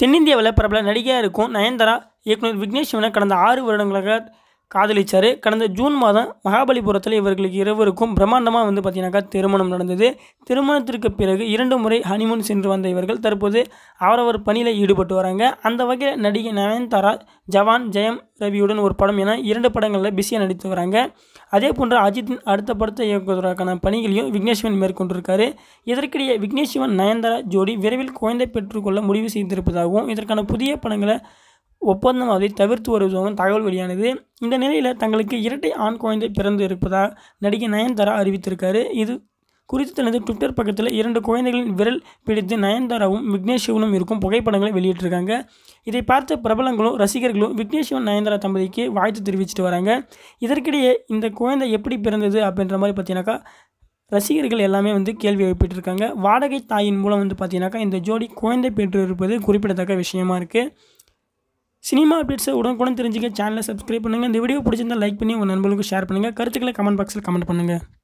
தென்னிந்தியாவில் பிரபல நடிகையாக இருக்கும் நயன்தாரா இயக்குனர் விக்னேஷ் சிவனை கடந்த ஆறு வருடங்களாக காதலிச்சார் கடந்த ஜூன் மாதம் மகாபலிபுரத்தில் இவர்களுக்கு இருவருக்கும் பிரம்மாண்டமாக வந்து பார்த்தீங்கன்னாக்கா திருமணம் நடந்தது திருமணத்திற்கு பிறகு இரண்டு முறை ஹனிமூன் சென்று வந்த இவர்கள் தற்போது அவரவர் பணியில் ஈடுபட்டு வராங்க அந்த வகையில் நடிகை நயன்தாரா ஜவான் ஜெயம் ரவியுடன் ஒரு படம் என இரண்டு படங்களில் பிஸியாக நடித்து வராங்க அதே போன்று அஜித்தின் அடுத்த படத்தை இயக்குவதற்கான பணிகளையும் விக்னேஷ்வன் மேற்கொண்டிருக்காரு இதற்கிடையே விக்னேஷ்வன் நயன்தாரா ஜோடி விரைவில் குழந்தை பெற்றுக்கொள்ள முடிவு செய்திருப்பதாகவும் இதற்கான புதிய படங்களை ஒப்பந்தம் அதை தவிர்த்து வருவதாகவும் தகவல் வெளியானது இந்த நிலையில் தங்களுக்கு இரட்டை ஆண் குழந்தை பிறந்து இருப்பதாக நடிகை நயன்தாரா அறிவித்திருக்காரு இது குறித்து தனது ட்விட்டர் பக்கத்தில் இரண்டு குழந்தைகளின் விரல் பிடித்து நயன்தாராவும் விக்னேஷ் சிவனும் இருக்கும் புகைப்படங்களை வெளியிட்டிருக்காங்க இதை பார்த்த பிரபலங்களும் ரசிகர்களும் விக்னேஷ் சிவன் நயன்தாரா தம்பதிக்கு வாழ்த்து தெரிவிச்சுட்டு வராங்க இதற்கிடையே இந்த குழந்தை எப்படி பிறந்தது அப்படின்ற மாதிரி பார்த்தீங்கன்னாக்கா ரசிகர்கள் எல்லாமே வந்து கேள்வி எழுப்பிட்டுருக்காங்க வாடகை தாயின் மூலம் வந்து பார்த்தீங்கன்னாக்கா இந்த ஜோடி குழந்தை பெற்று இருப்பது குறிப்பிடத்தக்க விஷயமா இருக்குது சினிமா அப்டேட்ஸை உடனுக்குடன் தெரிஞ்சுக்க சேனலை சப்ஸ்கிரைப் பண்ணுங்கள் இந்த வீடியோ பிடிச்சிருந்தால் லைக் பண்ணி உங்கள் நண்பர்களுக்கு ஷேர் பண்ணுங்கள் கருத்துக்களை கமெண்ட் பாக்ஸில் கமெண்ட் பண்ணுங்கள்